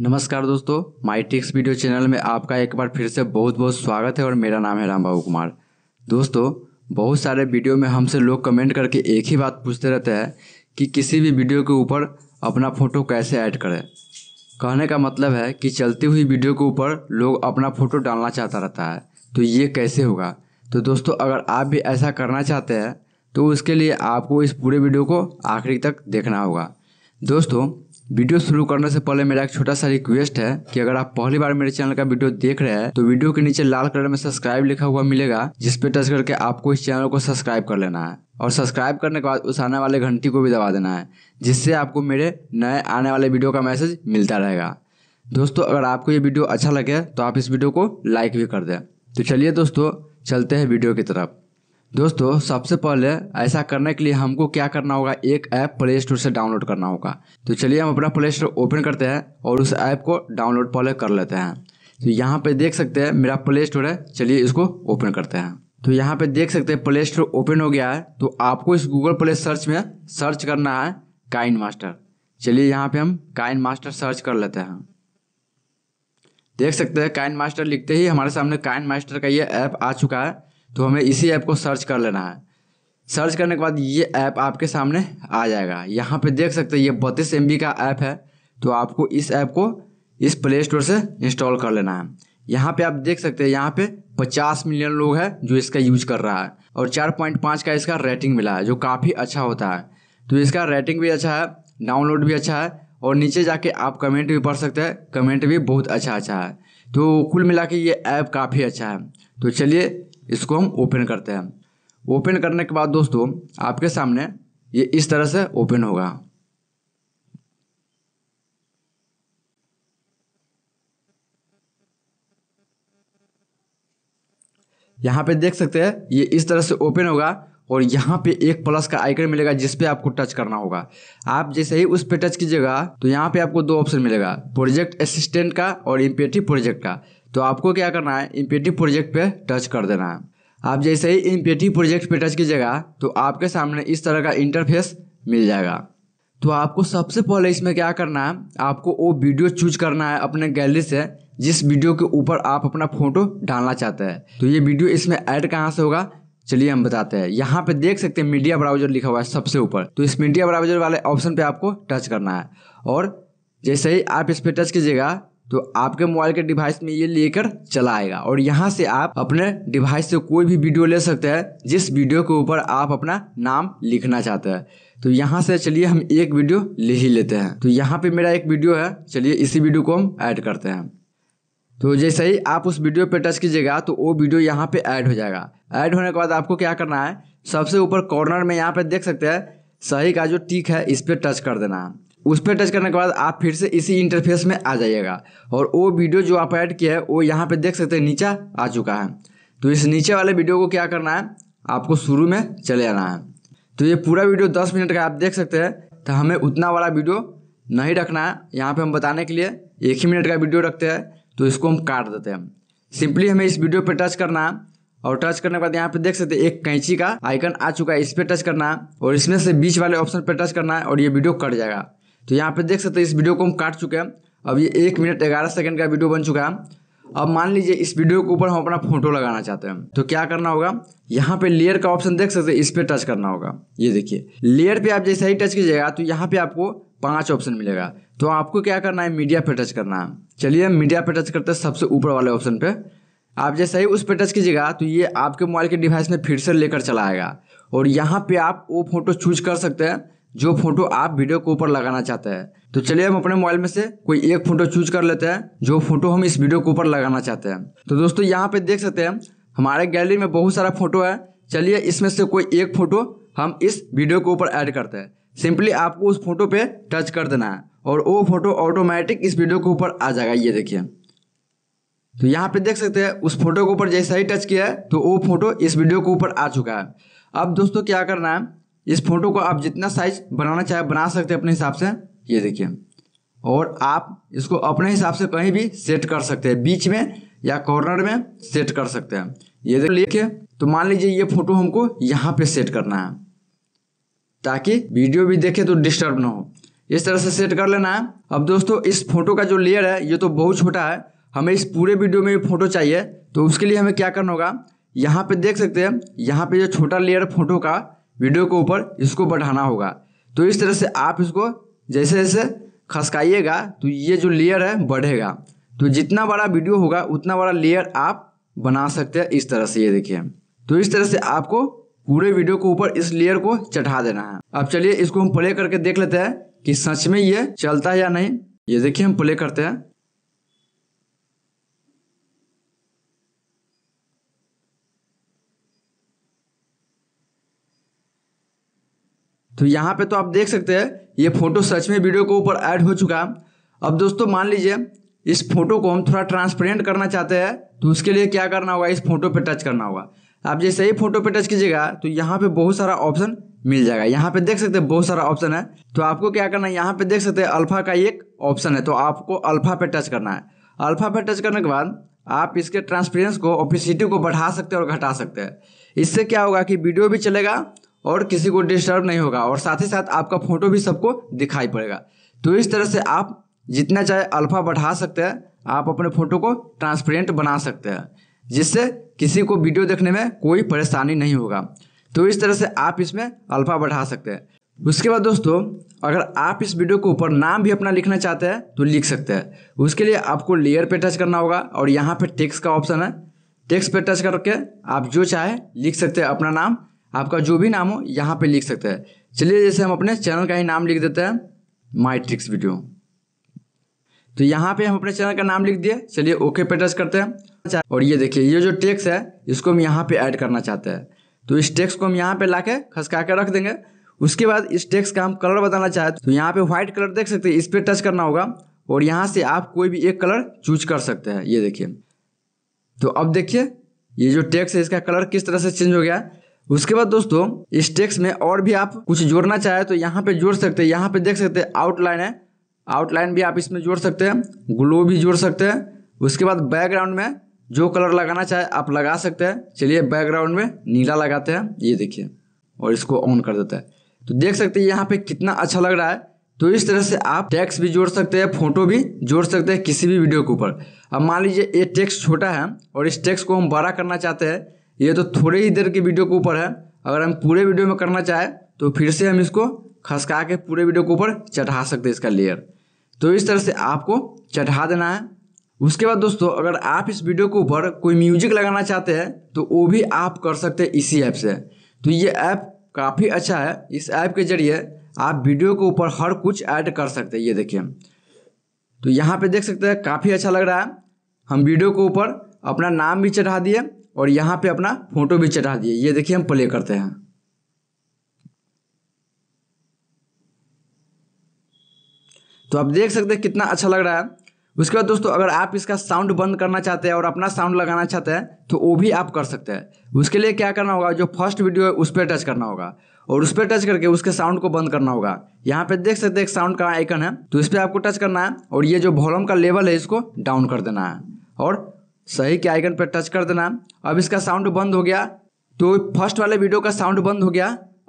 नमस्कार दोस्तों माई ticks video channel में आपका एक बार फिर से बहुत बहुत स्वागत है और मेरा नाम है राम बाबू कुमार दोस्तों बहुत सारे वीडियो में हमसे लोग कमेंट करके एक ही बात पूछते रहते हैं कि किसी भी वीडियो के ऊपर अपना फ़ोटो कैसे ऐड करें कहने का मतलब है कि चलती हुई वीडियो के ऊपर लोग अपना फ़ोटो डालना चाहता रहता है तो ये कैसे होगा तो दोस्तों अगर आप भी ऐसा करना चाहते हैं तो उसके लिए आपको इस पूरे वीडियो को आखिरी तक देखना होगा दोस्तों वीडियो शुरू करने से पहले मेरा एक छोटा सा रिक्वेस्ट है कि अगर आप पहली बार मेरे चैनल का वीडियो देख रहे हैं तो वीडियो के नीचे लाल कलर में सब्सक्राइब लिखा हुआ मिलेगा जिसपे टच करके आपको इस चैनल को सब्सक्राइब कर लेना है और सब्सक्राइब करने के बाद उस आने वाले घंटी को भी दबा देना है जिससे आपको मेरे नए आने वाले वीडियो का मैसेज मिलता रहेगा दोस्तों अगर आपको ये वीडियो अच्छा लगे तो आप इस वीडियो को लाइक भी कर दें तो चलिए दोस्तों चलते हैं वीडियो की तरफ दोस्तों सबसे पहले ऐसा करने के लिए हमको क्या करना होगा एक ऐप प्ले स्टोर से डाउनलोड करना होगा तो चलिए हम अपना प्ले स्टोर ओपन करते हैं और उस ऐप को डाउनलोड पहले कर लेते हैं तो यहाँ पे देख सकते हैं मेरा प्ले स्टोर है चलिए इसको ओपन करते हैं तो यहाँ पे देख सकते हैं प्ले स्टोर ओपन हो गया है तो आपको इस गूगल प्ले सर्च में सर्च करना है काइन मास्टर चलिए यहाँ पे हम काइन मास्टर सर्च कर लेते हैं देख सकते हैं काइन मास्टर लिखते ही हमारे सामने काइन मास्टर का ये ऐप आ चुका है तो हमें इसी ऐप को सर्च कर लेना है सर्च करने के बाद ये ऐप आपके सामने आ जाएगा यहाँ पे देख सकते हैं ये बत्तीस एम का ऐप है तो आपको इस ऐप को इस प्ले स्टोर से इंस्टॉल कर लेना है यहाँ पे आप देख सकते हैं यहाँ पे 50 मिलियन लोग हैं जो इसका यूज कर रहा है और 4.5 का इसका रेटिंग मिला है जो काफ़ी अच्छा होता है तो इसका रेटिंग भी अच्छा है डाउनलोड भी अच्छा है और नीचे जाके आप कमेंट भी पढ़ सकते हैं कमेंट भी बहुत अच्छा अच्छा है तो कुल मिला के ये ऐप काफ़ी अच्छा है तो चलिए इसको हम ओपन करते हैं ओपन करने के बाद दोस्तों आपके सामने ये इस तरह से ओपन होगा यहाँ पे देख सकते हैं ये इस तरह से ओपन होगा और यहाँ पे एक प्लस का आइकन मिलेगा जिस पे आपको टच करना होगा आप जैसे ही उस पे टच कीजिएगा तो यहाँ पे आपको दो ऑप्शन मिलेगा प्रोजेक्ट असिस्टेंट का और इम्पेटिव प्रोजेक्ट का तो आपको क्या करना है इम्पेटिव प्रोजेक्ट पे टच कर देना है आप जैसे ही इम्पेटिव प्रोजेक्ट पे टच कीजिएगा तो आपके सामने इस तरह का इंटरफेस मिल जाएगा तो आपको सबसे पहले इसमें क्या करना है आपको वो वीडियो चूज करना है अपने गैलरी से जिस वीडियो के ऊपर आप अपना फोटो डालना चाहते हैं तो ये वीडियो इसमें ऐड कहाँ से होगा चलिए हम बताते हैं यहाँ पे देख सकते हैं मीडिया ब्राउजर लिखा हुआ है सबसे ऊपर तो इस मीडिया ब्राउजर वाले ऑप्शन पे आपको टच करना है और जैसे ही आप इस पर टच कीजिएगा तो आपके मोबाइल के डिवाइस में ये लेकर चला आएगा और यहाँ से आप अपने डिवाइस से कोई भी वीडियो ले सकते हैं जिस वीडियो के ऊपर आप अपना नाम लिखना चाहते हैं तो यहाँ से चलिए हम एक वीडियो ले ही लेते हैं तो यहाँ पे मेरा एक वीडियो है चलिए इसी वीडियो को हम ऐड करते हैं तो जैसे ही आप उस वीडियो पे टच कीजिएगा तो वो वीडियो यहाँ पे ऐड हो जाएगा ऐड होने के बाद आपको क्या करना है सबसे ऊपर कॉर्नर में यहाँ पे देख सकते हैं सही का जो टिक है इस पर टच कर देना है उस पर टच करने के बाद आप फिर से इसी इंटरफेस में आ जाइएगा और वो वीडियो जो आप ऐड किया है वो यहाँ पे देख सकते हैं नीचा आ चुका है तो इस नीचे वाले वीडियो को क्या करना है आपको शुरू में चले आना है तो ये पूरा वीडियो दस मिनट का आप देख सकते हैं तो हमें उतना वाला वीडियो नहीं रखना है यहाँ पर हम बताने के लिए एक ही मिनट का वीडियो रखते हैं तो इसको हम काट देते हैं सिंपली हमें इस वीडियो पर टच करना है और टच करने के बाद यहाँ पे देख सकते हैं एक कैंची का आइकन आ चुका है इस पर टच करना है और इसमें से बीच वाले ऑप्शन पर टच करना है और ये वीडियो कट जाएगा तो यहाँ पे देख सकते हैं इस वीडियो को हम काट चुके हैं अब ये एक मिनट ग्यारह सेकंड का वीडियो बन चुका है अब मान लीजिए इस वीडियो के ऊपर हम अपना फोटो लगाना चाहते हैं तो क्या करना होगा यहाँ पे लेयर का ऑप्शन देख सकते हैं इस पर टच करना होगा ये देखिए लेयर पे आप जैसा ही टच कीजिएगा तो यहाँ पे आपको पांच ऑप्शन मिलेगा तो आपको क्या करना है मीडिया पे टच करना है चलिए मीडिया पे टच करते हैं सबसे ऊपर वाले ऑप्शन पे आप जैसा ही उस पर टच कीजिएगा तो ये आपके मोबाइल के डिवाइस में फिर से लेकर चला आएगा और यहाँ पे आप वो फोटो चूज कर सकते हैं जो फोटो आप वीडियो के ऊपर लगाना चाहते हैं तो चलिए हम अपने मोबाइल में से कोई एक फोटो चूज कर लेते हैं जो फोटो हम इस वीडियो के ऊपर लगाना चाहते हैं तो दोस्तों यहाँ पे देख सकते हैं हमारे गैलरी में बहुत सारा फोटो है चलिए इसमें से कोई एक फोटो हम इस वीडियो के ऊपर ऐड करते हैं सिंपली आपको उस फोटो पे टच कर देना है और वो फोटो ऑटोमेटिक इस वीडियो के ऊपर आ जाएगा ये देखिए तो यहाँ पे देख सकते हैं उस फोटो के ऊपर जैसा ही टच किया है तो वो फोटो इस वीडियो के ऊपर आ चुका है अब दोस्तों क्या करना है इस फोटो को आप जितना साइज बनाना चाहे बना सकते हैं अपने हिसाब से ये देखिए और आप इसको अपने हिसाब से कहीं भी सेट कर सकते हैं बीच में या कॉर्नर में सेट कर सकते हैं ये देखिए तो मान लीजिए ये फोटो हमको यहाँ पे सेट करना है ताकि वीडियो भी देखे तो डिस्टर्ब ना हो इस तरह से सेट कर लेना है अब दोस्तों इस फोटो का जो लेयर है ये तो बहुत छोटा है हमें इस पूरे वीडियो में फोटो चाहिए तो उसके लिए हमें क्या करना होगा यहाँ पे देख सकते हैं यहाँ पे जो छोटा लेयर फोटो का वीडियो के ऊपर इसको बढ़ाना होगा तो इस तरह से आप इसको जैसे जैसे खसकाइएगा तो ये जो लेयर है बढ़ेगा तो जितना बड़ा वीडियो होगा उतना बड़ा लेयर आप बना सकते हैं इस तरह से ये देखिए तो इस तरह से आपको पूरे वीडियो के ऊपर इस लेयर को चढ़ा देना है अब चलिए इसको हम प्ले करके देख लेते हैं कि सच में ये चलता है या नहीं ये देखिए हम प्ले करते हैं तो यहाँ पे तो आप देख सकते हैं ये फोटो सच में वीडियो के ऊपर ऐड हो चुका अब दोस्तों मान लीजिए इस फोटो को हम थोड़ा ट्रांसपेरेंट करना चाहते हैं तो उसके लिए क्या करना होगा इस फोटो पे टच करना होगा आप जैसे ही फोटो पे टच कीजिएगा तो यहाँ पे बहुत सारा ऑप्शन मिल जाएगा यहाँ पे देख सकते हैं बहुत सारा ऑप्शन है तो आपको क्या करना है यहाँ पे देख सकते हैं अल्फा का एक ऑप्शन है तो आपको अल्फा पे टच करना है अल्फा पे टच करने के बाद आप इसके ट्रांसपेरेंस को ऑफिसिटी को बढ़ा सकते हैं और घटा सकते हैं इससे क्या होगा कि वीडियो भी चलेगा और किसी को डिस्टर्ब नहीं होगा और साथ ही साथ आपका फोटो भी सबको दिखाई पड़ेगा तो इस तरह से आप जितना चाहे अल्फा बढ़ा सकते हैं आप अपने फोटो को ट्रांसपेरेंट बना सकते हैं जिससे किसी को वीडियो देखने में कोई परेशानी नहीं होगा तो इस तरह से आप इसमें अल्फा बढ़ा सकते हैं उसके बाद दोस्तों अगर आप इस वीडियो के ऊपर नाम भी अपना लिखना चाहते हैं तो लिख सकते हैं उसके लिए आपको लेयर पे टच करना होगा और यहाँ पे टेक्स्ट का ऑप्शन है टेक्स्ट पे टच करके आप जो चाहे लिख सकते हैं अपना नाम आपका जो भी नाम हो यहाँ पे लिख सकते हैं चलिए जैसे हम अपने चैनल का ही नाम लिख देते हैं माई ट्रिक्स वीडियो तो यहाँ पे हम अपने चैनल का नाम लिख दिए चलिए ओके पे टच करते हैं और ये देखिए ये जो टेक्स है इसको हम यहाँ पे ऐड करना चाहते हैं तो इस टेक्स को हम यहाँ पे ला के खसका के रख देंगे उसके बाद इस टेक्स का हम कलर बताना चाहते तो यहाँ पे व्हाइट कलर देख सकते हैं इस पर टच करना होगा और यहाँ से आप कोई भी एक कलर चूज कर सकते हैं ये देखिए तो अब देखिए ये जो टेक्स है इसका कलर किस तरह से चेंज हो गया है उसके बाद दोस्तों इस टेक्स में और भी आप कुछ जोड़ना चाहे तो यहाँ पे जोड़ सकते हैं यहाँ पे देख सकते हैं आउटलाइन है आउटलाइन भी आप इसमें जोड़ सकते हैं ग्लो भी जोड़ सकते हैं उसके बाद बैकग्राउंड में जो कलर लगाना चाहे आप लगा सकते हैं चलिए बैकग्राउंड में नीला लगाते हैं ये देखिए और इसको ऑन कर देता है तो देख सकते हैं यहाँ पे कितना अच्छा लग रहा है तो इस तरह से आप टैक्स भी जोड़ सकते हैं फोटो भी जोड़ सकते हैं किसी भी वीडियो के ऊपर अब मान लीजिए ये टेक्स्ट छोटा है और इस टेक्स्ट को हम बड़ा करना चाहते हैं ये तो थोड़े ही देर के वीडियो के ऊपर है अगर हम पूरे वीडियो में करना चाहें तो फिर से हम इसको खसका के पूरे वीडियो के ऊपर चढ़ा सकते हैं इसका लेयर तो इस तरह से आपको चढ़ा देना है उसके बाद दोस्तों अगर आप इस वीडियो के ऊपर कोई म्यूजिक लगाना चाहते हैं तो वो भी आप कर सकते हैं इसी ऐप से तो ये ऐप काफ़ी अच्छा है इस ऐप के जरिए आप वीडियो के ऊपर हर कुछ ऐड कर सकते हैं ये देखिए तो यहाँ पे देख सकते हैं काफ़ी अच्छा लग रहा है हम वीडियो के ऊपर अपना नाम भी चढ़ा दिए और यहाँ पे अपना फोटो भी चढ़ा दिए ये देखिए हम प्ले करते हैं तो आप देख सकते हैं कितना अच्छा लग रहा है उसके बाद दोस्तों अगर आप इसका साउंड बंद करना चाहते हैं और अपना साउंड लगाना चाहते हैं तो वो भी आप कर सकते हैं उसके लिए क्या करना होगा जो फर्स्ट वीडियो है उस पर टच करना होगा और उस पर टच करके उसके साउंड को बंद करना होगा यहाँ पे देख सकते हैं साउंड का आइकन है तो इस पर आपको टच करना है और ये जो वॉल्यूम का लेवल है इसको डाउन कर देना है और सही के आइकन पर टच कर देना अब इसका साउंड बंद हो गया तो फर्स्ट वाले वीडियो का साउंड बंद हो गया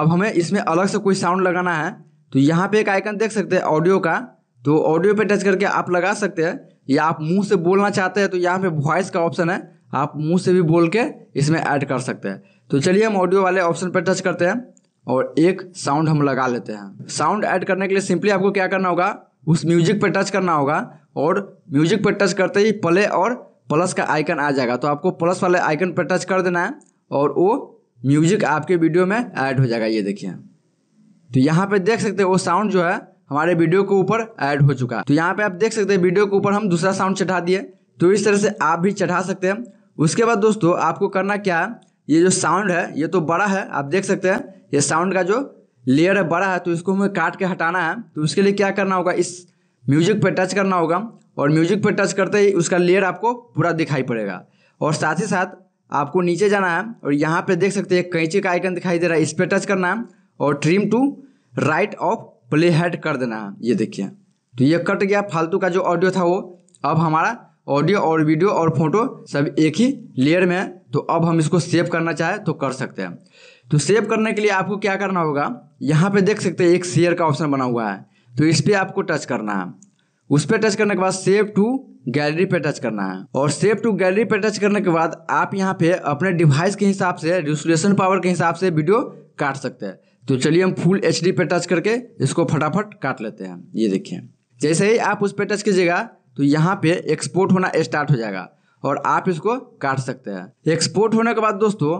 अब हमें इसमें अलग से कोई साउंड लगाना है तो यहाँ पे एक आइकन देख सकते हैं ऑडियो का तो ऑडियो पे टच करके आप लगा सकते हैं या आप मुंह से बोलना चाहते हैं तो यहाँ पे वॉइस का ऑप्शन है आप मुंह से भी बोल के इसमें ऐड कर सकते हैं तो चलिए हम ऑडियो वाले ऑप्शन पर टच करते हैं और एक साउंड हम लगा लेते हैं साउंड ऐड करने के लिए सिंपली आपको क्या करना होगा उस म्यूजिक पर टच करना होगा और म्यूजिक पर टच करते ही प्ले और प्लस का आइकन आ जाएगा तो आपको प्लस वाले आइकन पर टच कर देना है और वो म्यूजिक आपके वीडियो में ऐड हो जाएगा ये देखिए तो यहाँ पे देख सकते हैं वो साउंड जो है हमारे वीडियो के ऊपर ऐड हो चुका है तो यहाँ पे आप देख सकते हैं वीडियो के ऊपर हम दूसरा साउंड चढ़ा दिए तो इस तरह से आप भी चढ़ा सकते हैं उसके बाद दोस्तों आपको करना क्या है ये जो साउंड है ये तो बड़ा है आप देख सकते हैं ये साउंड का जो लेयर है बड़ा है तो इसको हमें काट के हटाना है तो उसके लिए क्या करना होगा इस म्यूजिक पर टच करना होगा और म्यूजिक पर टच करते ही उसका लेयर आपको पूरा दिखाई पड़ेगा और साथ ही साथ आपको नीचे जाना है और यहाँ पे देख सकते हैं कैंची का आइकन दिखाई दे रहा है इस पर टच करना है और trim to right of play head कर देना है ये देखिए तो ये कट गया फालतू का जो ऑडियो था वो अब हमारा ऑडियो और वीडियो और फोटो सब एक ही लेयर में है तो अब हम इसको सेव करना चाहे तो कर सकते हैं तो सेव करने के लिए आपको क्या करना होगा यहाँ पे देख सकते हैं एक शेयर का ऑप्शन बना हुआ है तो इस पर आपको टच करना है उस पर टच करने के बाद सेव टू गैलरी पे टच करना है और सेव टू गैलरी पे टच करने के बाद आप यहाँ पे अपने डिवाइस के हिसाब से रिजोल्यूशन पावर के हिसाब से वीडियो काट सकते हैं तो चलिए हम फुल एच पे टच करके इसको फटाफट काट लेते हैं ये देखिए जैसे ही आप उस पर टच कीजिएगा तो यहाँ पे एक्सपोर्ट होना स्टार्ट हो जाएगा और आप इसको काट सकते हैं एक्सपोर्ट होने के बाद दोस्तों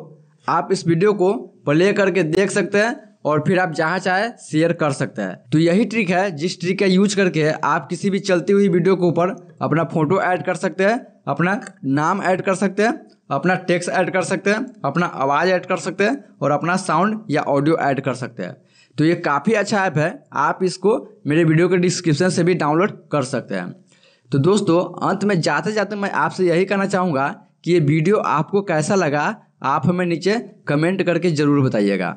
आप इस वीडियो को प्ले करके देख सकते हैं और फिर आप जहाँ चाहे शेयर कर सकते हैं तो यही ट्रिक है जिस ट्रिक का यूज करके आप किसी भी चलती हुई वीडियो के ऊपर अपना फोटो ऐड कर सकते हैं अपना नाम ऐड कर सकते हैं अपना टेक्स्ट ऐड कर सकते हैं अपना आवाज़ ऐड कर सकते हैं और अपना साउंड या ऑडियो ऐड कर सकते हैं तो ये काफ़ी अच्छा ऐप है आप इसको मेरे वीडियो के डिस्क्रिप्शन से भी डाउनलोड कर सकते हैं तो दोस्तों अंत में जाते जाते मैं आपसे यही कहना चाहूँगा कि ये वीडियो आपको कैसा लगा आप हमें नीचे कमेंट करके ज़रूर बताइएगा